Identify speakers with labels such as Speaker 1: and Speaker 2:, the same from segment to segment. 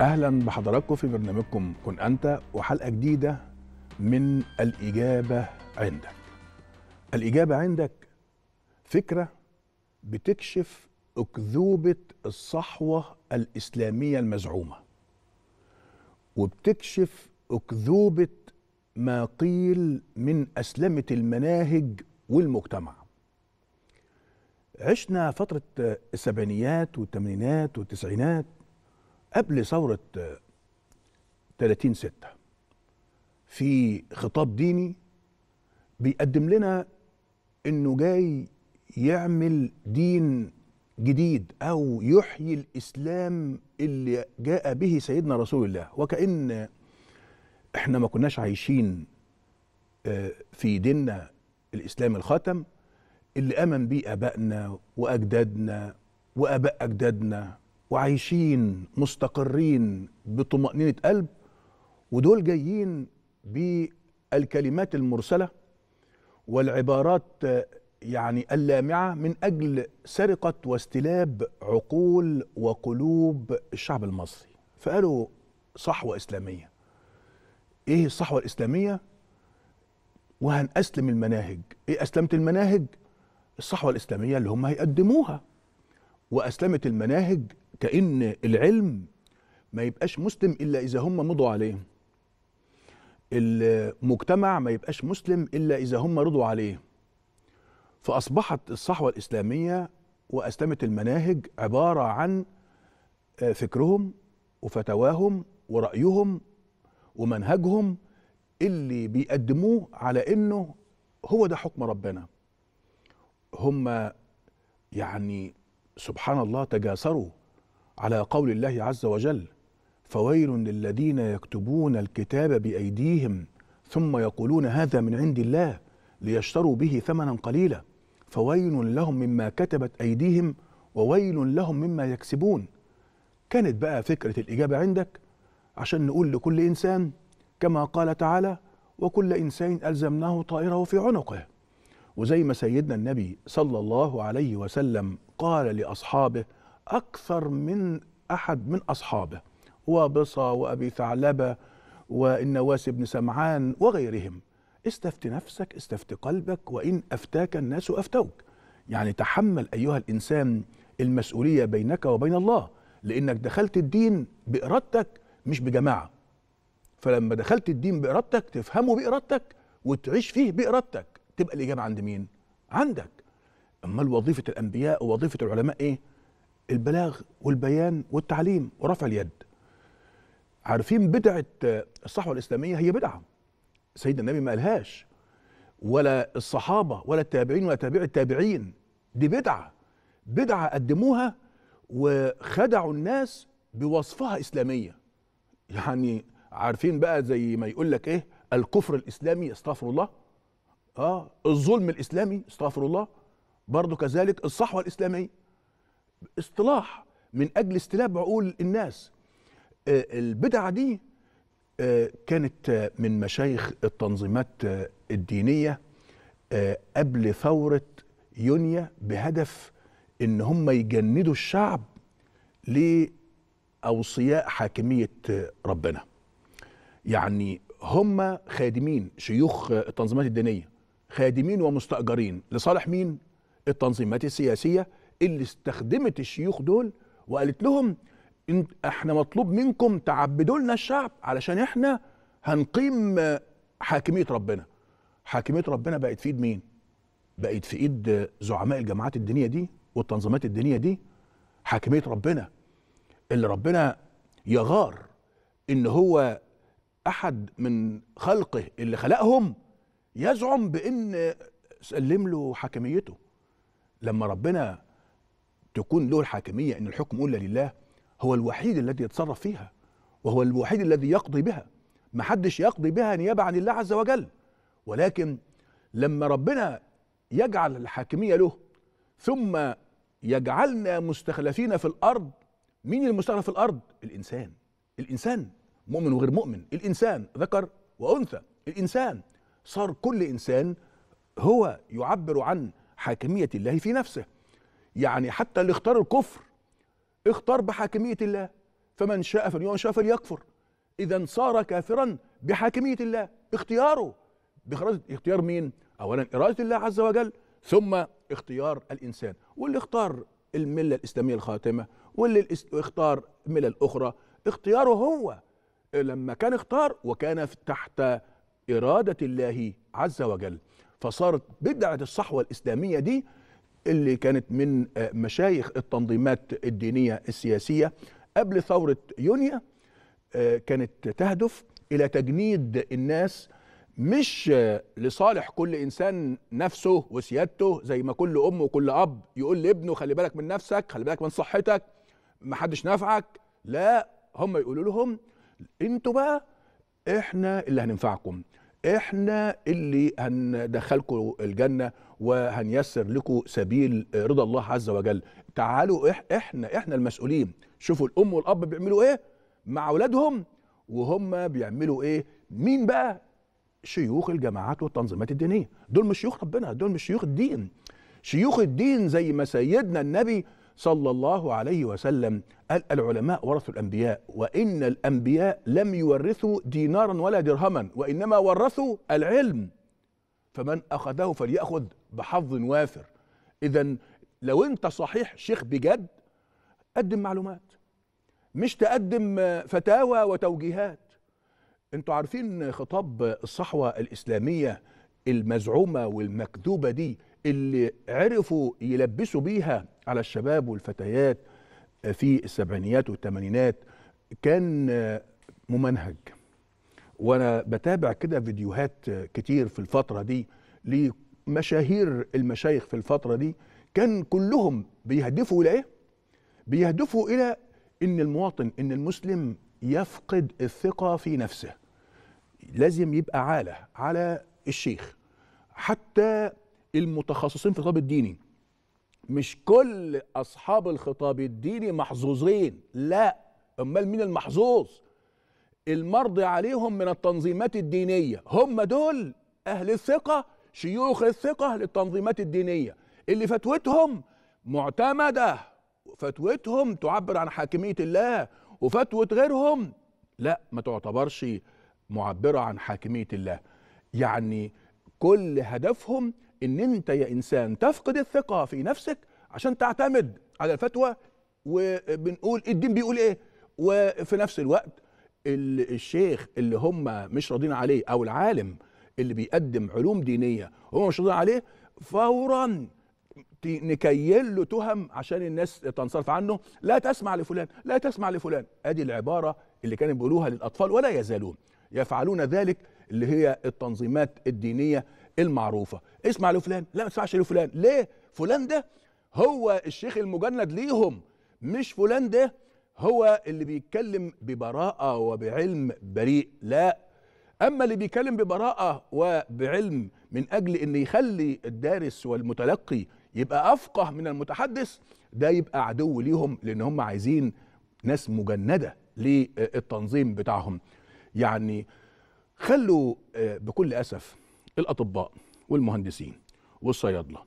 Speaker 1: اهلا بحضراتكم في برنامجكم كن انت وحلقه جديده من الاجابه عندك الاجابه عندك فكره بتكشف اكذوبه الصحوه الاسلاميه المزعومه وبتكشف اكذوبه ما قيل من اسلمه المناهج والمجتمع عشنا فتره السبعينيات والثمانينات والتسعينات قبل ثورة 30 6 في خطاب ديني بيقدم لنا انه جاي يعمل دين جديد او يحيي الاسلام اللي جاء به سيدنا رسول الله وكأن احنا ما كناش عايشين آه، في ديننا الاسلام الخاتم اللي امن بيه ابائنا واجدادنا واباء اجدادنا وعايشين مستقرين بطمأنينة قلب ودول جايين بالكلمات المرسلة والعبارات يعني اللامعة من أجل سرقة واستلاب عقول وقلوب الشعب المصري فقالوا صحوة إسلامية إيه الصحوة الإسلامية؟ وهنأسلم المناهج إيه أسلمت المناهج؟ الصحوة الإسلامية اللي هم هيقدموها وأسلمت المناهج كأن العلم ما يبقاش مسلم إلا إذا هم مضوا عليه المجتمع ما يبقاش مسلم إلا إذا هم رضوا عليه فأصبحت الصحوة الإسلامية وأسلمة المناهج عبارة عن آه، فكرهم وفتواهم ورأيهم ومنهجهم اللي بيقدموه على إنه هو ده حكم ربنا هم يعني سبحان الله تجاسروا على قول الله عز وجل فويل للذين يكتبون الكتاب بايديهم ثم يقولون هذا من عند الله ليشتروا به ثمنا قليلا فويل لهم مما كتبت ايديهم وويل لهم مما يكسبون كانت بقى فكره الاجابه عندك عشان نقول لكل انسان كما قال تعالى وكل انسان الزمناه طائره في عنقه وزي ما سيدنا النبي صلى الله عليه وسلم قال لاصحابه أكثر من أحد من أصحابه وبصة وأبي ثعلبة والنواس بن سمعان وغيرهم استفت نفسك استفت قلبك وإن أفتاك الناس أفتوك يعني تحمل أيها الإنسان المسؤولية بينك وبين الله لأنك دخلت الدين بإرادتك مش بجماعة فلما دخلت الدين بإرادتك تفهمه بإرادتك وتعيش فيه بإرادتك تبقى الإجابة عند مين؟ عندك أمال وظيفة الأنبياء ووظيفة العلماء إيه؟ البلاغ والبيان والتعليم ورفع اليد عارفين بدعة آه، الصحوة الإسلامية هي بدعة سيدنا النبي ما قالهاش ولا الصحابة ولا التابعين ولا تابع التابعين دي بدعة بدعة قدموها وخدعوا الناس بوصفها إسلامية يعني عارفين بقى زي ما يقول لك إيه الكفر الإسلامي استغفر الله آه الظلم الإسلامي استغفر الله برضه كذلك الصحوة الإسلامية اصطلاح من اجل استلاب عقول الناس آه، البدعه دي آه، كانت آه، من مشايخ التنظيمات الدينيه قبل ثوره يونيا بهدف ان هم يجندوا الشعب لاوصياء حاكميه ربنا يعني هم خادمين شيوخ التنظيمات الدينيه خادمين ومستاجرين لصالح مين التنظيمات السياسيه اللي استخدمت الشيوخ دول وقالت لهم احنا مطلوب منكم تعبدوا لنا الشعب علشان احنا هنقيم حاكميه ربنا حاكميه ربنا بقت في ايد مين بقت في ايد زعماء الجماعات الدينيه دي والتنظيمات الدينيه دي حاكميه ربنا اللي ربنا يغار ان هو احد من خلقه اللي خلقهم يزعم بان سلم له حاكميته لما ربنا تكون له الحاكمية أن الحكم أولى لله هو الوحيد الذي يتصرف فيها وهو الوحيد الذي يقضي بها ما حدش يقضي بها نيابة عن الله عز وجل ولكن لما ربنا يجعل الحاكمية له ثم يجعلنا مستخلفين في الأرض مين المستخلف في الأرض؟ الإنسان الإنسان مؤمن وغير مؤمن الإنسان ذكر وأنثى الإنسان صار كل إنسان هو يعبر عن حاكمية الله في نفسه يعني حتى اللي اختار الكفر اختار بحاكمية الله فمن شاء فليؤمن شاء فليكفر إذا صار كافرا بحاكمية الله اختياره بإرادة اختيار مين؟ أولا إرادة الله عز وجل ثم اختيار الإنسان واللي اختار الملة الإسلامية الخاتمة واللي اختار ملل أخرى اختياره هو لما كان اختار وكان تحت إرادة الله عز وجل فصارت بدعة الصحوة الإسلامية دي اللي كانت من آه، مشايخ التنظيمات الدينية السياسية قبل ثورة يونيو آه، كانت تهدف إلى تجنيد الناس مش آه، لصالح كل انسان نفسه وسيادته زي ما كل ام وكل اب يقول لابنه خلي بالك من نفسك خلي بالك من صحتك ما حدش نافعك لا هم يقولوا لهم انتوا بقى احنا اللي هننفعكم احنا اللي هندخلكم الجنه وهنيسر لكم سبيل آه، رضا الله عز وجل تعالوا احنا احنا المسؤولين شوفوا الام والاب بيعملوا ايه مع اولادهم وهم بيعملوا ايه مين بقى شيوخ الجماعات والتنظيمات الدينيه دول مش شيوخ ربنا دول مش شيوخ الدين شيوخ الدين زي ما سيدنا النبي صلى الله عليه وسلم قال العلماء ورثوا الانبياء وان الانبياء لم يورثوا دينارا ولا درهما وانما ورثوا العلم فمن اخذه فليأخذ بحظ وافر اذا لو انت صحيح شيخ بجد قدم معلومات مش تقدم فتاوى وتوجيهات انتوا عارفين خطاب الصحوة الإسلامية المزعومة والمكذوبة دي اللي عرفوا يلبسوا بيها على الشباب والفتيات في السبعينيات والثمانينات كان ممنهج وانا بتابع كده فيديوهات كتير في الفترة دي مشاهير المشايخ في الفترة دي كان كلهم بيهدفوا إلى إيه؟ بيهدفوا إلى إن المواطن إن المسلم يفقد الثقة في نفسه لازم يبقى عالة على الشيخ حتى المتخصصين في الخطاب الديني مش كل أصحاب الخطاب الديني محظوظين لا أمال مين المحظوظ المرضي عليهم من التنظيمات الدينية هم دول أهل الثقة شيوخ الثقة للتنظيمات الدينية اللي فتوتهم معتمدة فتوتهم تعبر عن حاكمية الله وفتوة غيرهم لا ما تعتبرش معبرة عن حاكمية الله يعني كل هدفهم ان انت يا انسان تفقد الثقة في نفسك عشان تعتمد على الفتوى وبنقول الدين بيقول ايه وفي نفس الوقت الشيخ اللي هم مش راضين عليه او العالم اللي بيقدم علوم دينيه هو مش راضي عليه فورا نكيل له تهم عشان الناس تنصرف عنه لا تسمع لفلان لا تسمع لفلان ادي العباره اللي كانوا بيقولوها للاطفال ولا يزالون يفعلون ذلك اللي هي التنظيمات الدينيه المعروفه اسمع لفلان لا ما تسمعش لفلان ليه فلان ده هو الشيخ المجند ليهم مش فلان ده هو اللي بيتكلم ببراءه وبعلم بريء لا اما اللي بيتكلم ببراءه وبعلم من اجل ان يخلي الدارس والمتلقي يبقى افقه من المتحدث ده يبقى عدو ليهم لان هم عايزين ناس مجنده للتنظيم بتاعهم يعني خلوا آه، بكل اسف الاطباء والمهندسين والصيادله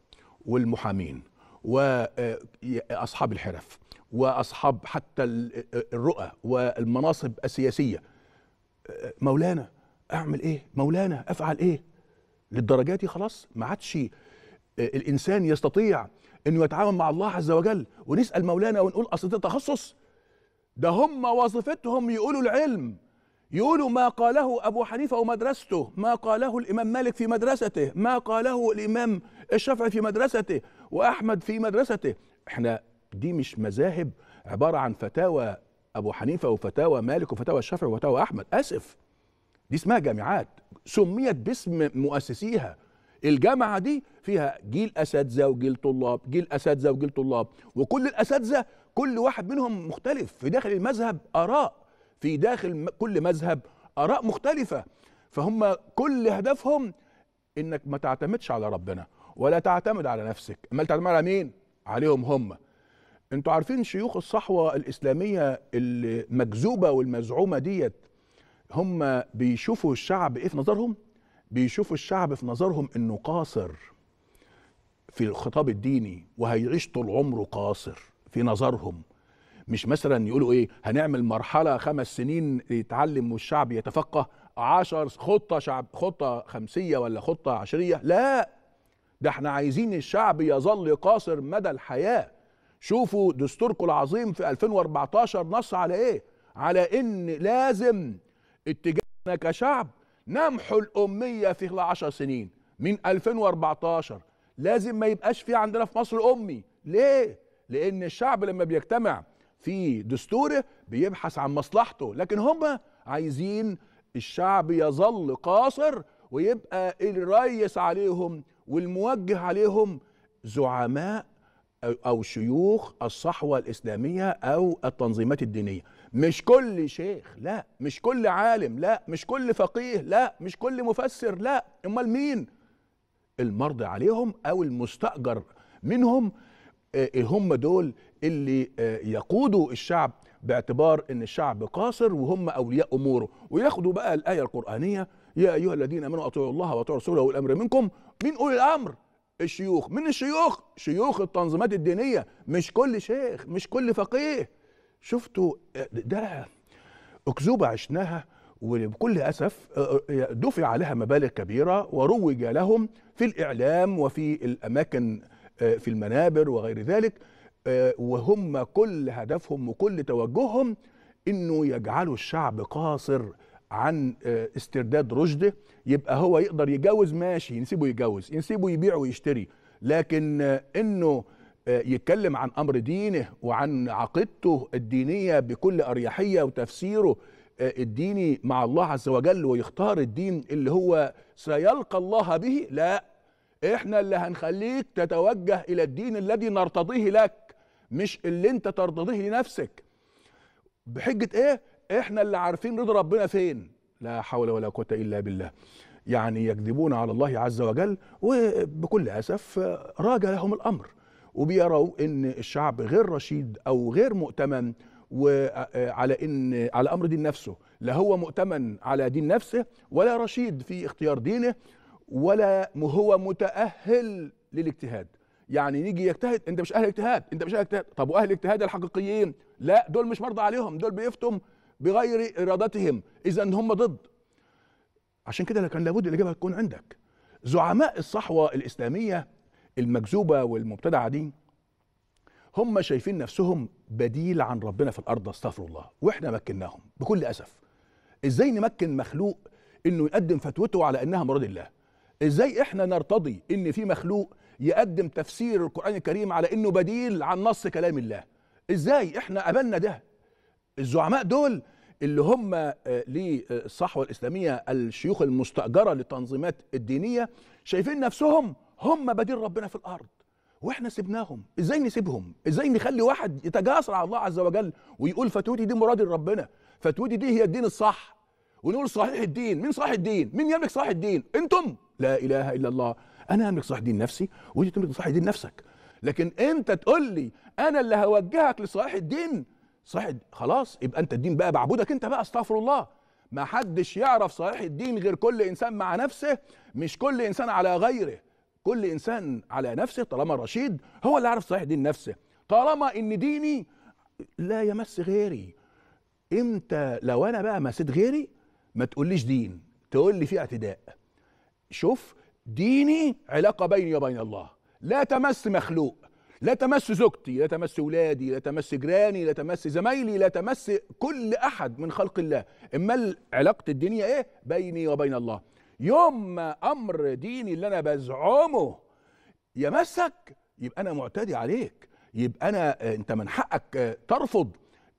Speaker 1: والمحامين واصحاب آه، الحرف واصحاب حتى آه، الرؤى والمناصب السياسيه مولانا اعمل ايه مولانا افعل ايه للدرجه دي خلاص ما عادش آه، الانسان يستطيع انه يتعاون مع الله عز وجل ونسال مولانا ونقول اصل ده تخصص ده هم وظيفتهم يقولوا العلم يقولوا ما قاله ابو حنيفه ومدرسته ما قاله الامام مالك في مدرسته ما قاله الامام الشافعي في مدرسته واحمد في مدرسته احنا دي مش مذاهب عباره عن فتاوى ابو حنيفه وفتاوى مالك وفتاوى الشافعي وفتاوى احمد اسف دي اسمها جامعات سميت باسم مؤسسيها الجامعه دي فيها جيل اساتذه وجيل طلاب جيل اساتذه وجيل طلاب وكل الاساتذه كل واحد منهم مختلف في داخل المذهب اراء في داخل كل مذهب اراء مختلفه فهم كل هدفهم انك ما تعتمدش على ربنا ولا تعتمد على نفسك امال تعتمد على مين عليهم هم انتوا عارفين شيوخ الصحوه الاسلاميه المكذوبه والمزعومه ديت هم بيشوفوا الشعب ايه في نظرهم بيشوفوا الشعب في نظرهم انه قاصر في الخطاب الديني وهيعيش طول عمره قاصر في نظرهم مش مثلا يقولوا ايه هنعمل مرحله خمس سنين يتعلم والشعب يتفقه عشر خطه شعب خطه خمسيه ولا خطه عشريه لا ده احنا عايزين الشعب يظل قاصر مدى الحياه شوفوا دستوركم العظيم في 2014 نص على ايه على ان لازم اتجاهنا كشعب نمحو الاميه في خلال 10 سنين من 2014 لازم ما يبقاش في عندنا في مصر امي ليه لان الشعب لما بيجتمع في دستوره بيبحث عن مصلحته لكن هم عايزين الشعب يظل قاصر ويبقى الريس عليهم والموجه عليهم زعماء او شيوخ الصحوه الاسلاميه او التنظيمات الدينيه مش كل شيخ لا مش كل عالم لا مش كل فقيه لا مش كل مفسر لا امال مين المرضي عليهم او المستاجر منهم آه، آه، هم دول اللي آه، يقودوا الشعب باعتبار ان الشعب قاصر وهم اولياء اموره وياخدوا بقى الايه القرانيه يا ايها الذين امنوا اطيعوا الله واطيعوا رسوله والامر منكم مين اولي الامر الشيوخ من الشيوخ شيوخ التنظيمات الدينيه مش كل شيخ مش كل فقيه شفتوا آه، ده أكذوبة عشناها وبكل أسف آه، آه، دفع لها مبالغ كبيرة وروج لهم في الإعلام وفي الأماكن في المنابر وغير ذلك وهم كل هدفهم وكل توجههم انه يجعلوا الشعب قاصر عن استرداد رشده يبقى هو يقدر يجوز ماشي نسيبه يجوز نسيبه يبيع ويشتري لكن انه يتكلم عن امر دينه وعن عقيدته الدينيه بكل اريحيه وتفسيره آه، الديني مع الله عز وجل ويختار الدين اللي هو سيلقى الله به لا احنا اللي هنخليك تتوجه الى الدين الذي نرتضيه لك مش اللي انت ترتضيه لنفسك بحجه ايه احنا اللي عارفين رضا ربنا فين لا حول ولا قوه الا بالله يعني يكذبون على الله عز وجل وبكل اسف آه، راجع لهم الامر وبيروا ان الشعب غير رشيد او غير مؤتمن وعلى آه، آه، ان على امر دين نفسه لا هو مؤتمن على دين نفسه ولا رشيد في اختيار دينه ولا هو متاهل للاجتهاد يعني نيجي يجتهد انت مش اهل اجتهاد انت مش اهل اجتهاد طب واهل الاجتهاد الحقيقيين لا دول مش مرضى عليهم دول بيفتم بغير ارادتهم اذا هم ضد عشان كده كان لابد الاجابه تكون عندك زعماء الصحوه الاسلاميه المكذوبه والمبتدعه دي هم شايفين نفسهم بديل عن ربنا في الارض استغفر الله واحنا مكناهم بكل اسف ازاي نمكن مخلوق انه يقدم فتوته على انها مراد الله ازاي احنا نرتضي ان في مخلوق يقدم تفسير القران الكريم على انه بديل عن نص كلام الله ازاي احنا قبلنا ده الزعماء دول اللي هم آه، للصحوه آه، الاسلاميه الشيوخ المستاجره للتنظيمات الدينيه شايفين نفسهم هم بديل ربنا في الارض واحنا سبناهم ازاي نسيبهم ازاي نخلي واحد يتجاسر على الله عز وجل ويقول فتوتي دي مراد ربنا فتوتي دي هي الدين الصح ونقول صحيح الدين مين صحيح الدين مين يملك صحيح الدين انتم لا اله الا الله انا املك صحيح دين نفسي وانت تملك صحيح دين نفسك لكن انت تقول لي انا اللي هوجهك لصحيح الدين صحيح خلاص يبقى انت الدين بقى بعبودك انت بقى استغفر الله ما حدش يعرف صحيح الدين غير كل انسان مع نفسه مش كل انسان على غيره كل انسان على نفسه طالما رشيد هو اللي عارف صحيح دين نفسه طالما ان ديني لا يمس غيري امتى لو انا بقى مسيت غيري ما تقوليش دين تقول لي في اعتداء شوف ديني علاقه بيني وبين الله لا تمس مخلوق لا تمس زوجتي لا تمس ولادي لا تمس جيراني لا تمس زمايلي لا تمس كل احد من خلق الله اما علاقه الدنيا ايه بيني وبين الله يوم ما امر ديني اللي انا بزعمه يمسك يبقى انا معتدي عليك يبقى انا آه، انت من حقك آه، ترفض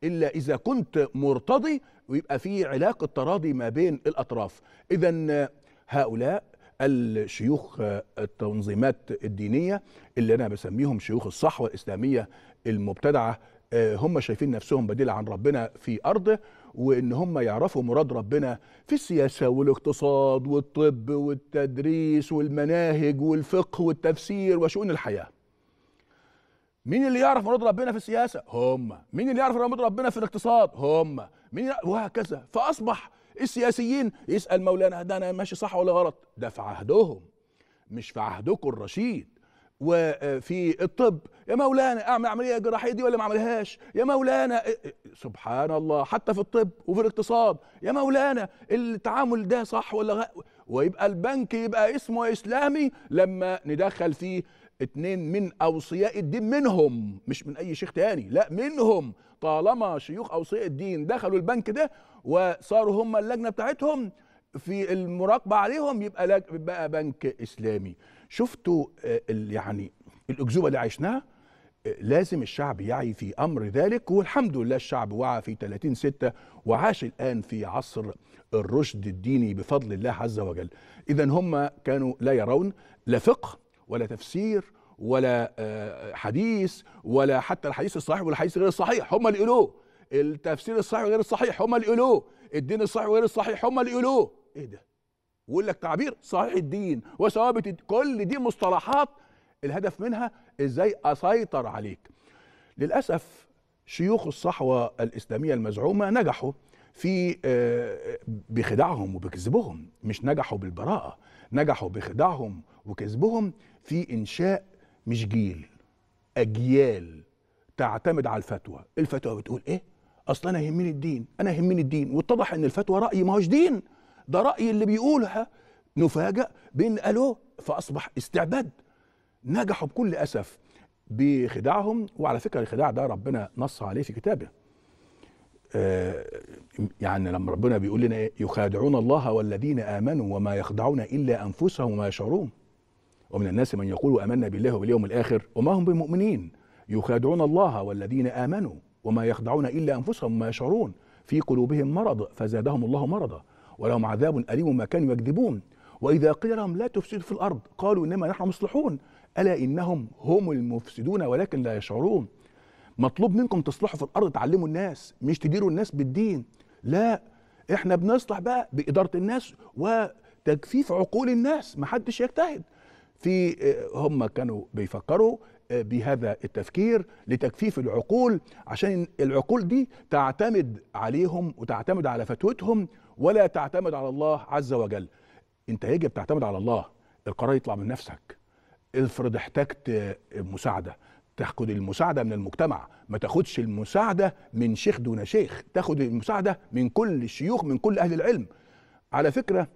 Speaker 1: الا اذا كنت مرتضي ويبقى في علاقه تراضي ما بين الاطراف اذا آه، هؤلاء الشيوخ التنظيمات الدينيه اللي انا بسميهم شيوخ الصحوه الاسلاميه المبتدعه آه، هم شايفين نفسهم بديل عن ربنا في أرضه وإن هم يعرفوا مراد ربنا في السياسة والاقتصاد والطب والتدريس والمناهج والفقه والتفسير وشؤون الحياة مين اللي يعرف مراد ربنا في السياسة؟ هم مين اللي يعرف مراد ربنا في الاقتصاد؟ هم مين وهكذا فأصبح السياسيين يسأل مولانا ده أنا ماشي صح ولا غلط؟ ده في عهدهم مش في عهدكم الرشيد وفي الطب يا مولانا اعمل عمليه جراحيه دي ولا ما اعملهاش يا مولانا إيه، إيه، سبحان الله حتى في الطب وفي الاقتصاد يا مولانا التعامل ده صح ولا غ... ويبقى البنك يبقى اسمه اسلامي لما ندخل فيه اتنين من اوصياء الدين منهم مش من اي شيخ تاني لا منهم طالما شيوخ اوصياء الدين دخلوا البنك ده وصاروا هم اللجنه بتاعتهم في المراقبه عليهم يبقى بقى بنك اسلامي شفتوا آه، يعني الاكذوبه اللي عشناها آه، لازم الشعب يعي في امر ذلك والحمد لله الشعب وعى في 30 6 وعاش الان في عصر الرشد الديني بفضل الله عز وجل اذا هم كانوا لا يرون لا فقه ولا تفسير ولا آه، حديث ولا حتى الحديث الصحيح والحديث غير الصحيح هم اللي يقولوه التفسير الصحيح وغير الصحيح هم اللي يقولوه الدين الصحيح وغير الصحيح هم اللي يقولوه ايه ده ويقول لك تعبير صحيح الدين وثوابت كل دي مصطلحات الهدف منها ازاي اسيطر عليك للاسف شيوخ الصحوه الاسلاميه المزعومه نجحوا في آه، بخدعهم وبكذبهم مش نجحوا بالبراءه نجحوا بخدعهم وكذبهم في انشاء مش جيل اجيال تعتمد على الفتوى الفتوى بتقول ايه اصل انا يهمني الدين انا يهمني الدين واتضح ان الفتوى راي ما هوش دين ده رأي اللي بيقولها نفاجأ بأن قالوا فأصبح استعباد نجحوا بكل أسف بخداعهم وعلى فكرة الخداع ده ربنا نص عليه في كتابه آه يعني لما ربنا بيقول لنا يخادعون الله والذين آمنوا وما يخدعون إلا أنفسهم وما يشعرون ومن الناس من يقول آمنا بالله واليوم الآخر وما هم بمؤمنين يخادعون الله والذين آمنوا وما يخدعون إلا أنفسهم وما يشعرون في قلوبهم مرض فزادهم الله مرضا ولهم عذاب أليم ما كانوا يكذبون وإذا قيل لهم لا تفسدوا في الأرض قالوا إنما نحن مصلحون ألا إنهم هم المفسدون ولكن لا يشعرون مطلوب منكم تصلحوا في الأرض تعلموا الناس مش تديروا الناس بالدين لا احنا بنصلح بقى بإدارة الناس وتجفيف عقول الناس محدش يجتهد في آه، هم كانوا بيفكروا آه، بهذا التفكير لتجفيف العقول عشان العقول دي تعتمد عليهم وتعتمد على فتوتهم ولا تعتمد على الله عز وجل انت يجب تعتمد على الله القرار يطلع من نفسك افرض احتجت مساعده تاخد المساعده من المجتمع ما تاخدش المساعده من شيخ دون شيخ تاخد المساعده من كل الشيوخ من كل اهل العلم على فكره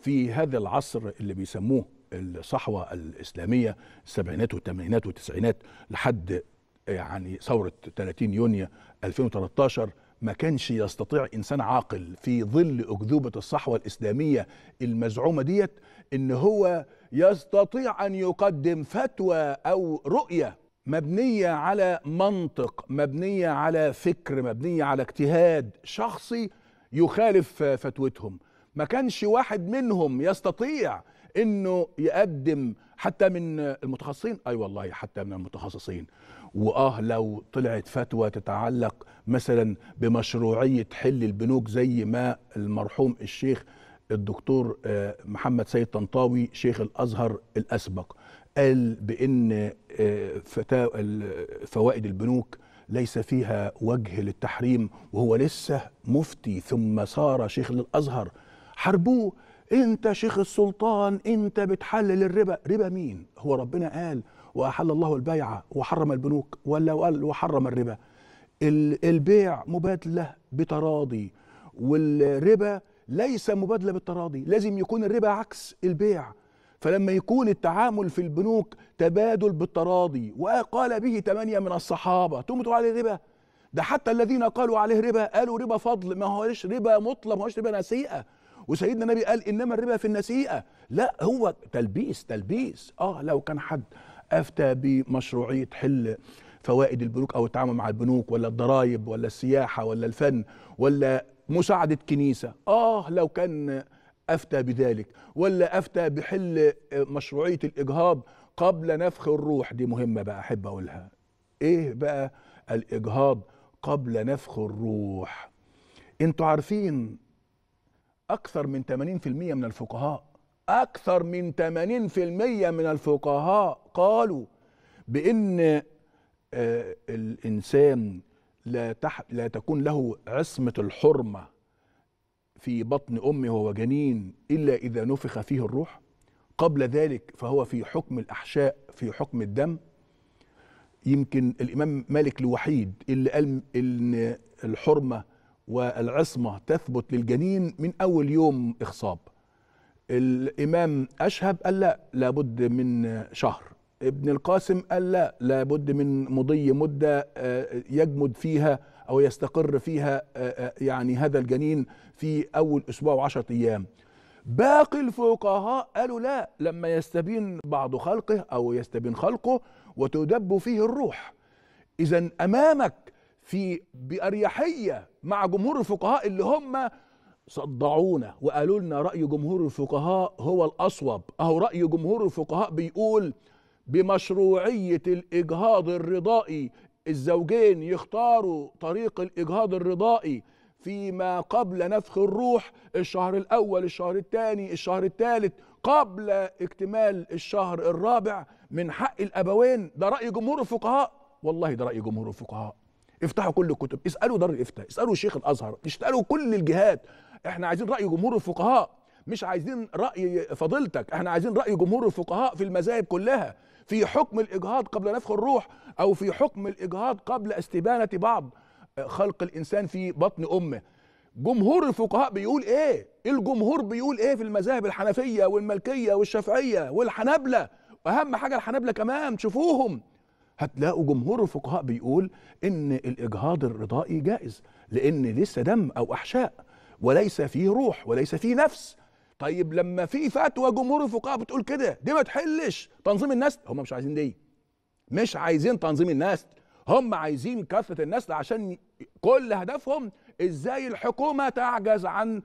Speaker 1: في هذا العصر اللي بيسموه الصحوه الاسلاميه السبعينات والثمانينات والتسعينات لحد يعني ثوره 30 يونيو 2013 ما كانش يستطيع انسان عاقل في ظل اكذوبه الصحوه الاسلاميه المزعومه ديت ان هو يستطيع ان يقدم فتوى او رؤيه مبنيه على منطق مبنيه على فكر مبنيه على اجتهاد شخصي يخالف فتوتهم ما كانش واحد منهم يستطيع انه يقدم حتى من المتخصصين اي أيوة والله حتى من المتخصصين واه لو طلعت فتوى تتعلق مثلا بمشروعيه حل البنوك زي ما المرحوم الشيخ الدكتور آه، محمد سيد طنطاوي شيخ الازهر الاسبق قال بان آه، فوائد البنوك ليس فيها وجه للتحريم وهو لسه مفتي ثم صار شيخ للازهر حاربوه انت شيخ السلطان انت بتحلل الربا ربا مين هو ربنا قال وأحل الله البيع وحرم البنوك ولا وقال وحرم الربا البيع مبادلة بتراضي والربا ليس مبادلة بالتراضي لازم يكون الربا عكس البيع فلما يكون التعامل في البنوك تبادل بالتراضي وقال به ثمانية من الصحابة تقوم عليه ربا ده حتى الذين قالوا عليه ربا قالوا ربا فضل ما هوش ربا مطلق ما هوش ربا نسيئة وسيدنا النبي قال إنما الربا في النسيئة لا هو تلبيس تلبيس آه لو كان حد افتى بمشروعيه حل فوائد البنوك او التعامل مع البنوك ولا الضرائب ولا السياحه ولا الفن ولا مساعده كنيسه اه لو كان افتى بذلك ولا افتى بحل آه، مشروعيه الاجهاض قبل نفخ الروح دي مهمه بقى احب اقولها ايه بقى الاجهاض قبل نفخ الروح انتوا عارفين اكثر من 80% من الفقهاء اكثر من 80% من الفقهاء قالوا بان آه، الانسان لا تح لا تكون له عصمه الحرمه في بطن امه وهو جنين الا اذا نفخ فيه الروح قبل ذلك فهو في حكم الاحشاء في حكم الدم يمكن الامام مالك الوحيد اللي قال ان الحرمه والعصمه تثبت للجنين من اول يوم اخصاب الامام اشهب قال لا لابد من شهر ابن القاسم قال لا لابد من مضي مدة آه، يجمد فيها أو يستقر فيها آه، آه، يعني هذا الجنين في أول أسبوع وعشرة أيام باقي الفقهاء قالوا لا لما يستبين بعض خلقه أو يستبين خلقه وتدب فيه الروح إذا أمامك في بأريحية مع جمهور الفقهاء اللي هم صدعونا وقالوا لنا رأي جمهور الفقهاء هو الأصوب أهو رأي جمهور الفقهاء بيقول بمشروعية الإجهاض الرضائي الزوجين يختاروا طريق الإجهاض الرضائي فيما قبل نفخ الروح الشهر الأول الشهر الثاني الشهر الثالث قبل اكتمال الشهر الرابع من حق الأبوين ده رأي جمهور الفقهاء والله ده رأي جمهور الفقهاء افتحوا كل الكتب اسألوا دار الإفتاء اسألوا شيخ الأزهر اسألوا كل الجهات احنا عايزين رأي جمهور الفقهاء مش عايزين رأي فضيلتك احنا عايزين رأي جمهور الفقهاء في المذاهب كلها في حكم الاجهاض قبل نفخ الروح او في حكم الاجهاض قبل استبانه بعض آه، خلق الانسان في بطن امه جمهور الفقهاء بيقول ايه الجمهور بيقول ايه في المذاهب الحنفيه والملكية والشافعيه والحنابله اهم حاجه الحنابله كمان شوفوهم هتلاقوا جمهور الفقهاء بيقول ان الاجهاض الرضائي جائز لان لسه دم او احشاء وليس فيه روح وليس فيه نفس طيب لما في فتوى جمهور الفقهاء بتقول كده دي ما تحلش تنظيم النسل هم مش عايزين دي مش عايزين تنظيم النسل هم عايزين كثره النسل عشان كل هدفهم ازاي الحكومه تعجز عن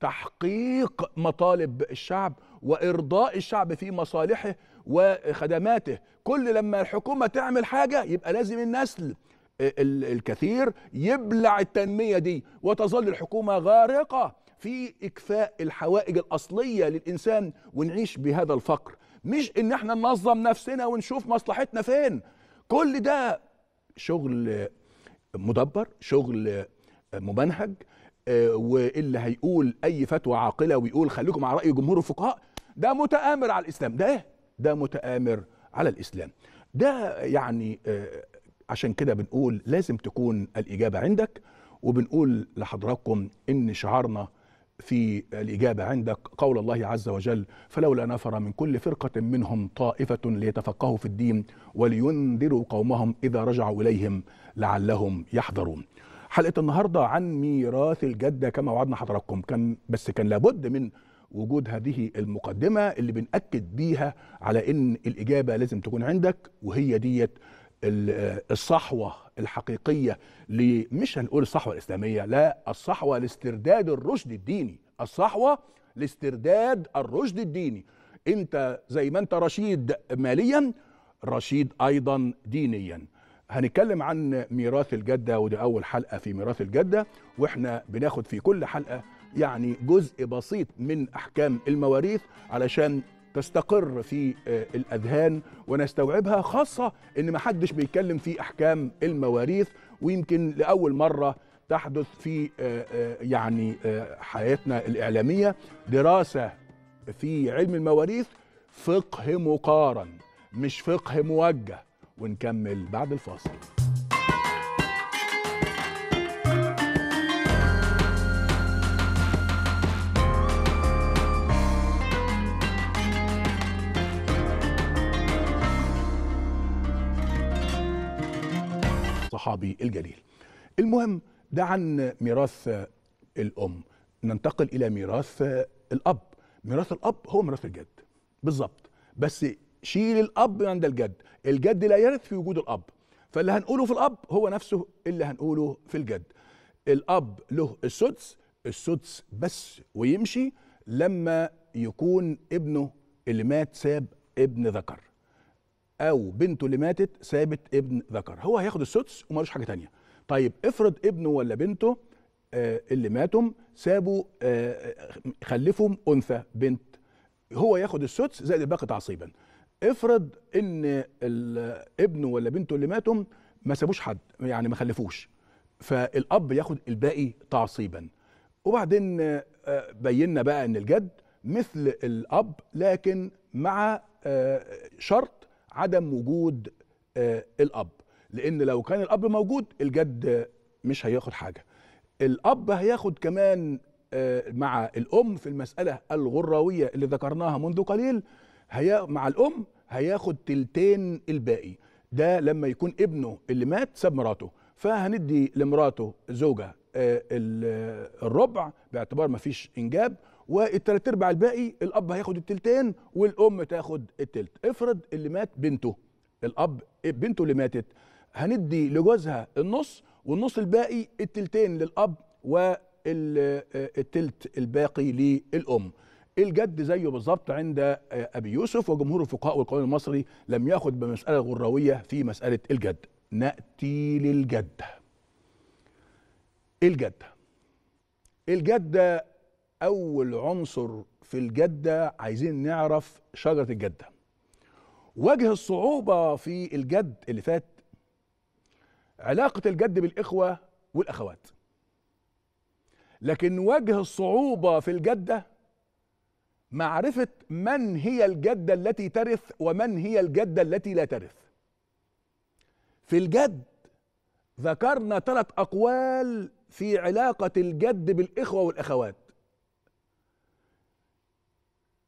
Speaker 1: تحقيق مطالب الشعب وارضاء الشعب في مصالحه وخدماته كل لما الحكومه تعمل حاجه يبقى لازم النسل آه، الكثير يبلع التنميه دي وتظل الحكومه غارقه في إكفاء الحوائج الأصلية للإنسان ونعيش بهذا الفقر مش إن احنا ننظم نفسنا ونشوف مصلحتنا فين كل ده شغل مدبر شغل ممنهج آه، واللي هيقول اي فتوى عاقله ويقول خليكم على راي جمهور الفقهاء ده متامر على الاسلام ده ايه ده متامر على الاسلام ده يعني آه، عشان كده بنقول لازم تكون الاجابه عندك وبنقول لحضراتكم ان شعارنا في الإجابة عندك قول الله عز وجل فلولا نفر من كل فرقة منهم طائفة ليتفقهوا في الدين ولينذروا قومهم إذا رجعوا إليهم لعلهم يحذرون حلقة النهاردة عن ميراث الجدة كما وعدنا حضراتكم كان بس كان لابد من وجود هذه المقدمة اللي بنأكد بيها على إن الإجابة لازم تكون عندك وهي ديت آه، الصحوه الحقيقيه مش هنقول الصحوه الاسلاميه لا الصحوه لاسترداد الرشد الديني الصحوه لاسترداد الرشد الديني انت زي ما انت رشيد ماليا رشيد ايضا دينيا هنتكلم عن ميراث الجده ودي اول حلقه في ميراث الجده واحنا بناخد في كل حلقه يعني جزء بسيط من احكام المواريث علشان تستقر في آه، الأذهان ونستوعبها خاصة إن ما حدش بيتكلم في أحكام المواريث ويمكن لأول مرة تحدث في آه، آه، يعني حياتنا الإعلامية دراسة في علم المواريث فقه مقارن مش فقه موجه ونكمل بعد الفاصل صحابي الجليل المهم ده عن ميراث الام ننتقل الى ميراث الاب ميراث الاب هو ميراث الجد بالظبط بس شيل الاب عند الجد الجد لا يرث في وجود الاب فاللي هنقوله في الاب هو نفسه اللي هنقوله في الجد الاب له السدس السدس بس ويمشي لما يكون ابنه اللي مات ساب ابن ذكر او بنته اللي ماتت سابت ابن ذكر هو هياخد السدس ومالوش حاجه تانية طيب افرض ابنه ولا بنته آه اللي ماتوا سابوا آه خلفهم انثى بنت هو ياخد السدس زائد الباقي تعصيبا افرض ان ابنه ولا بنته اللي ماتوا ما سابوش حد يعني ما خلفوش فالاب ياخد الباقي تعصيبا وبعدين آه، بينا بقى ان الجد مثل الاب لكن مع آه، شرط عدم وجود آه، الاب لان لو كان الاب موجود الجد مش هياخد حاجه الاب هياخد كمان آه، مع الام في المساله الغراويه اللي ذكرناها منذ قليل هي مع الام هياخد تلتين الباقي ده لما يكون ابنه اللي مات ساب مراته فهندي لمراته زوجه آه، الربع باعتبار مفيش انجاب والثلاث ارباع الباقي الاب هياخد التلتين والام تاخد التلت افرض اللي مات بنته الاب بنته اللي ماتت هندي لجوزها النص والنص الباقي التلتين للاب والتلت الباقي للام الجد زيه بالظبط عند آه، ابي يوسف وجمهور الفقهاء والقانون المصري لم ياخد بمساله غراويه في مساله الجد ناتي للجده الجده الجده اول عنصر في الجده عايزين نعرف شجره الجده وجه الصعوبه في الجد اللي فات علاقه الجد بالاخوه والاخوات لكن وجه الصعوبه في الجده معرفه من هي الجده التي ترث ومن هي الجده التي لا ترث في الجد ذكرنا ثلاث اقوال في علاقه الجد بالاخوه والاخوات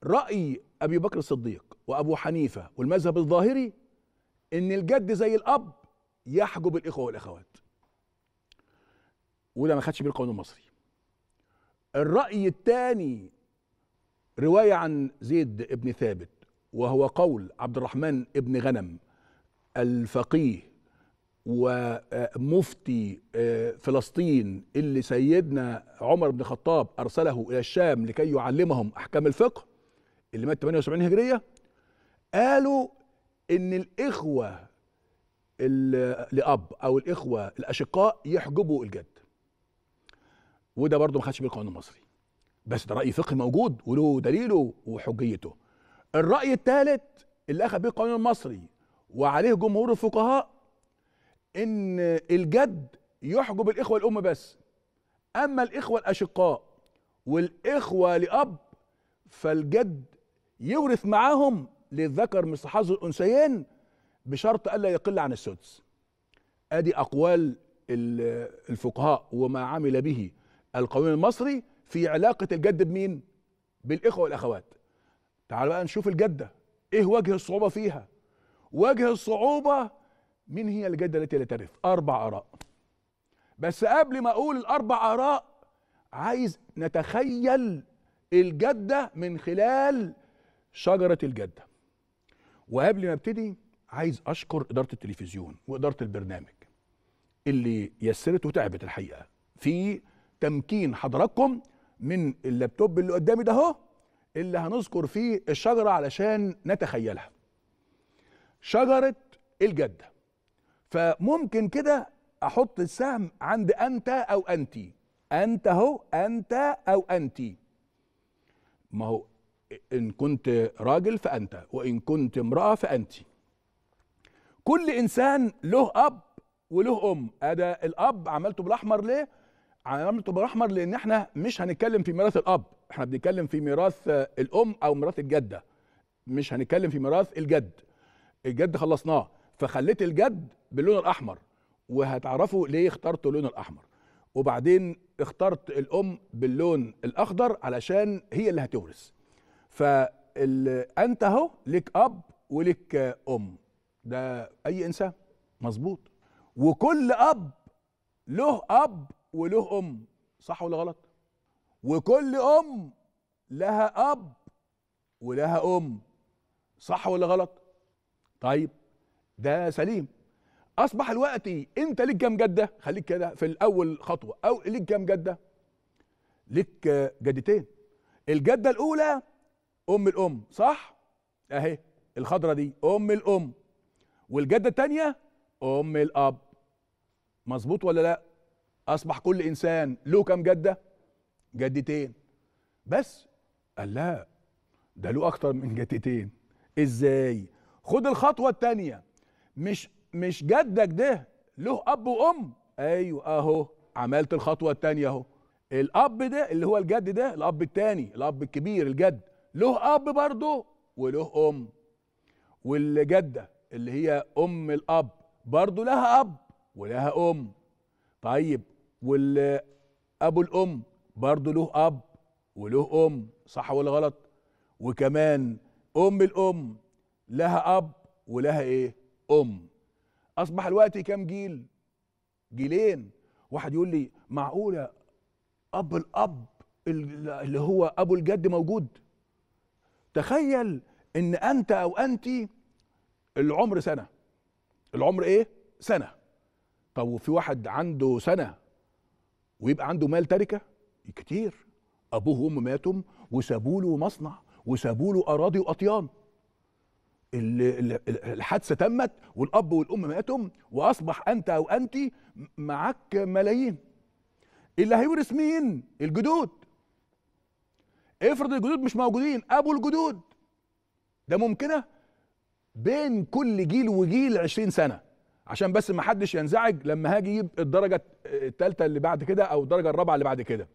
Speaker 1: راي ابي بكر الصديق وابو حنيفه والمذهب الظاهري ان الجد زي الاب يحجب الاخوه والاخوات وده ما خدش بيه القانون المصري الراي الثاني روايه عن زيد ابن ثابت وهو قول عبد الرحمن ابن غنم الفقيه ومفتي آه، فلسطين اللي سيدنا عمر بن الخطاب ارسله الى الشام لكي يعلمهم احكام الفقه اللي مات 78 هجريه قالوا ان الاخوه لاب او الاخوه الاشقاء يحجبوا الجد وده برضه ما خدش بالقانون القانون المصري بس ده راي فقهي موجود وله دليله وحجيته الراي الثالث اللي اخذ بيه القانون المصري وعليه جمهور الفقهاء ان الجد يحجب الاخوه الام بس اما الاخوه الاشقاء والاخوه لاب فالجد يورث معاهم للذكر مثل حظ الانثيين بشرط الا يقل عن السدس ادي اقوال الفقهاء وما عمل به القانون المصري في علاقه الجد بمين بالاخوه والاخوات تعال بقى نشوف الجده ايه وجه الصعوبه فيها وجه الصعوبه مين هي الجده التي لا ترث اربع اراء بس قبل ما اقول الاربع اراء عايز نتخيل الجده من خلال شجره الجده وقبل ما ابتدي عايز اشكر اداره التلفزيون واداره البرنامج اللي يسرت وتعبت الحقيقه في تمكين حضراتكم من اللابتوب اللي قدامي ده اهو اللي هنذكر فيه الشجره علشان نتخيلها شجره الجده فممكن كده احط السهم عند انت او انتي انت اهو انت او انتي ما هو إن كنت راجل فأنت وإن كنت امرأة فأنت كل إنسان له أب وله أم أدا الأب عملته بالأحمر ليه؟ عملته بالأحمر لأن احنا مش هنتكلم في ميراث الأب احنا بنتكلم في ميراث الأم أو ميراث الجدة مش هنتكلم في ميراث الجد الجد خلصناه فخليت الجد باللون الأحمر وهتعرفوا ليه اخترت اللون الأحمر وبعدين اخترت الأم باللون الأخضر علشان هي اللي هتورث فانت اهو لك اب ولك ام ده اي انسان مظبوط وكل اب له اب وله ام صح ولا غلط وكل ام لها اب ولها ام صح ولا غلط طيب ده سليم اصبح الوقت انت ليك كام جده خليك كده في الاول خطوه او ليك كام جده ليك جدتين الجده الاولى ام الام صح اهي الخضره دي ام الام والجده الثانيه ام الاب مظبوط ولا لا اصبح كل انسان له كام جده جدتين بس قال لا ده له اكتر من جدتين ازاي خد الخطوه الثانيه مش مش جدك ده له اب وام ايوه اهو عملت الخطوه الثانيه اهو الاب ده اللي هو الجد ده الاب الثاني الاب الكبير الجد له اب برضه وله ام والجده اللي هي ام الاب برضه لها اب ولها ام طيب والابو الام برضه له اب وله ام صح ولا غلط وكمان ام الام لها اب ولها ايه ام اصبح الوقت كام جيل جيلين واحد يقول لي معقوله اب الاب اللي هو ابو الجد موجود تخيل ان انت او انت العمر سنه العمر ايه سنه طب وفي واحد عنده سنه ويبقى عنده مال تركه كتير ابوه وامه ماتوا وسابوا له مصنع وسابوا له اراضي واطيان الحادثه تمت والاب والام ماتوا واصبح انت او انت معاك ملايين اللي هيورث مين الجدود افرض الجدود مش موجودين ابو الجدود ده ممكنه بين كل جيل وجيل 20 سنه عشان بس ما حدش ينزعج لما هاجي اجيب الدرجه الثالثه اللي بعد كده او الدرجه الرابعه اللي بعد كده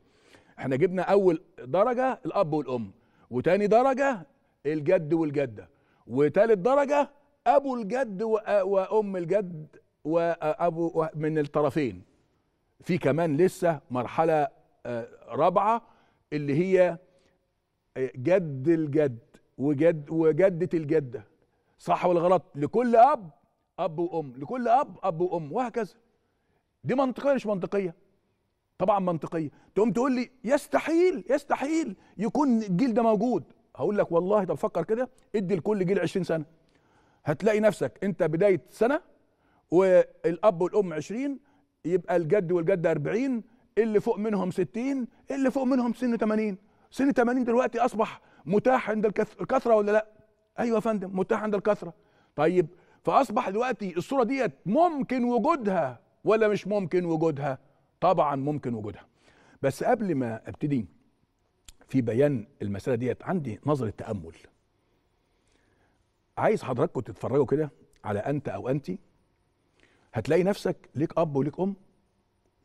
Speaker 1: احنا جبنا اول درجه الاب والام وتاني درجه الجد والجده وتالت درجه ابو الجد وام الجد وابو من الطرفين في كمان لسه مرحله آه، رابعه اللي هي جد الجد وجد وجدة الجدة صح ولا غلط لكل أب أب وأم لكل أب أب وأم وهكذا دي منطقية مش منطقية طبعا منطقية تقوم تقول لي يستحيل يستحيل يكون الجيل ده موجود هقول لك والله طب فكر كده ادي لكل جيل 20 سنة هتلاقي نفسك انت بداية سنة والأب والأم 20 يبقى الجد والجدة 40 اللي فوق منهم 60 اللي فوق منهم سن 80 سن 80 دلوقتي اصبح متاح عند الكثره ولا لا ايوه يا فندم متاح عند الكثره طيب فاصبح دلوقتي الصوره ديت ممكن وجودها ولا مش ممكن وجودها طبعا ممكن وجودها بس قبل ما ابتدي في بيان المساله ديت عندي نظره تامل عايز حضراتكم تتفرجوا كده على انت او انت هتلاقي نفسك ليك اب وليك ام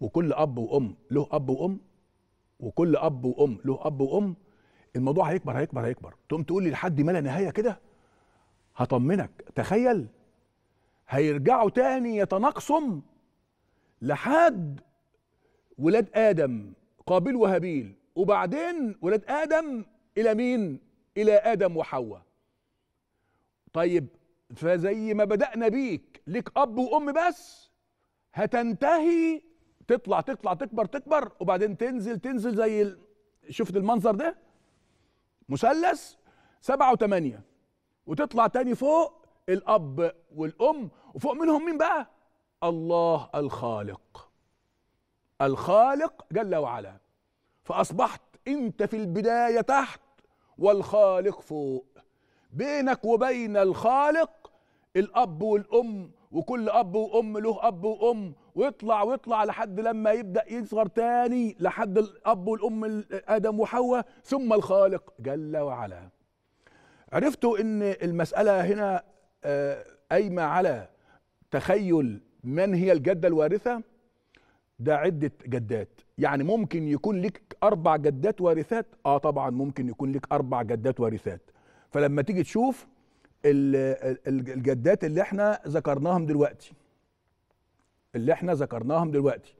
Speaker 1: وكل اب وام له اب وام وكل اب وام له اب وام الموضوع هيكبر هيكبر هيكبر تقوم تقول لي لحد ما لا نهايه كده هطمنك تخيل هيرجعوا تاني يتناقصم لحد ولاد ادم قابيل وهابيل وبعدين ولاد ادم الى مين الى ادم وحواء طيب فزي ما بدانا بيك لك اب وام بس هتنتهي تطلع تطلع تكبر تكبر وبعدين تنزل تنزل زي ال... شفت المنظر ده مثلث سبعة وثمانية وتطلع تاني فوق الأب والأم وفوق منهم مين بقى الله الخالق الخالق جل وعلا فأصبحت أنت في البداية تحت والخالق فوق بينك وبين الخالق الأب والأم وكل أب وأم له أب وأم ويطلع ويطلع لحد لما يبدا يصغر تاني لحد الاب والام ادم وحواء ثم الخالق جل وعلا عرفتوا ان المساله هنا آه، قايمه على تخيل من هي الجده الوارثه ده عده جدات يعني ممكن يكون لك اربع جدات وارثات اه طبعا ممكن يكون لك اربع جدات وارثات فلما تيجي تشوف الجدات اللي احنا ذكرناهم دلوقتي اللي احنا ذكرناهم دلوقتي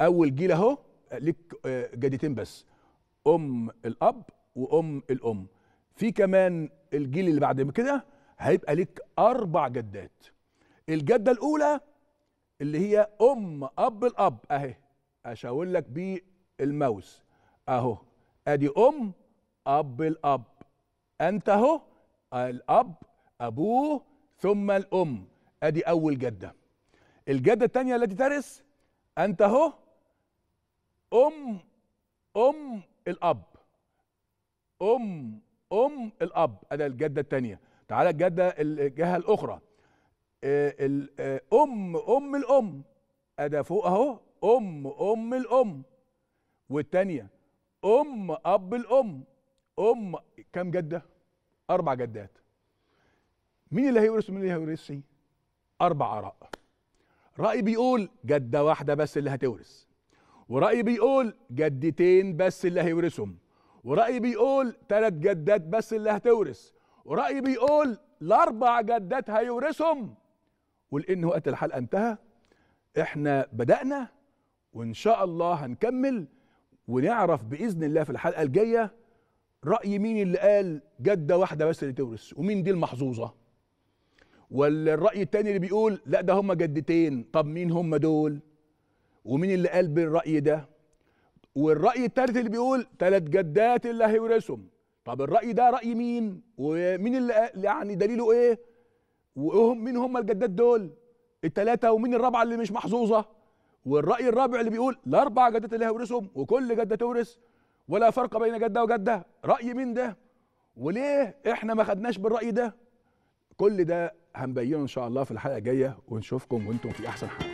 Speaker 1: اول جيل اهو ليك آه، جدتين بس ام الاب وام الام في كمان الجيل اللي بعد كده هيبقى ليك اربع جدات الجده الاولى اللي هي ام اب الاب اهي اشاور لك بيه الماوس اهو ادي ام اب الاب انت اهو الاب ابوه ثم الام ادي اول جده الجده الثانيه التي ترث انت اهو ام ام الاب ام ام الاب ادي الجده الثانيه تعالى الجده الجهه الاخرى آه، آه، ام ام الام ادي فوق اهو ام ام الام والثانيه ام اب الام ام كم جده اربع جدات مين اللي هيورث ومين اللي هيورث اربع اراء رأي بيقول جدة واحدة بس اللي هتورث ورأي بيقول جدتين بس اللي هيورثهم ورأي بيقول ثلاث جدات بس اللي هتورث ورأي بيقول الأربع جدات هيورثهم ولأن وقت الحلقة انتهى احنا بدأنا وإن شاء الله هنكمل ونعرف بإذن الله في الحلقة الجاية رأي مين اللي قال جدة واحدة بس اللي تورث ومين دي المحظوظة والرأي التاني اللي بيقول لا ده هم جدتين طب مين هم دول ومين اللي قال بالرأي ده والرأي التالت اللي بيقول تلات جدات اللي هيورثهم طب الرأي ده رأي مين ومين اللي يعني دليله ايه مين هم الجدات دول التلاتة ومين الرابعة اللي مش محظوظة والرأي الرابع اللي بيقول الأربع جدات اللي هيورثهم وكل جدة تورث ولا فرق بين جدة وجدة رأي مين ده وليه احنا ما خدناش بالرأي ده كل ده هنبينه ان شاء الله في الحلقه الجايه ونشوفكم وانتم في احسن حال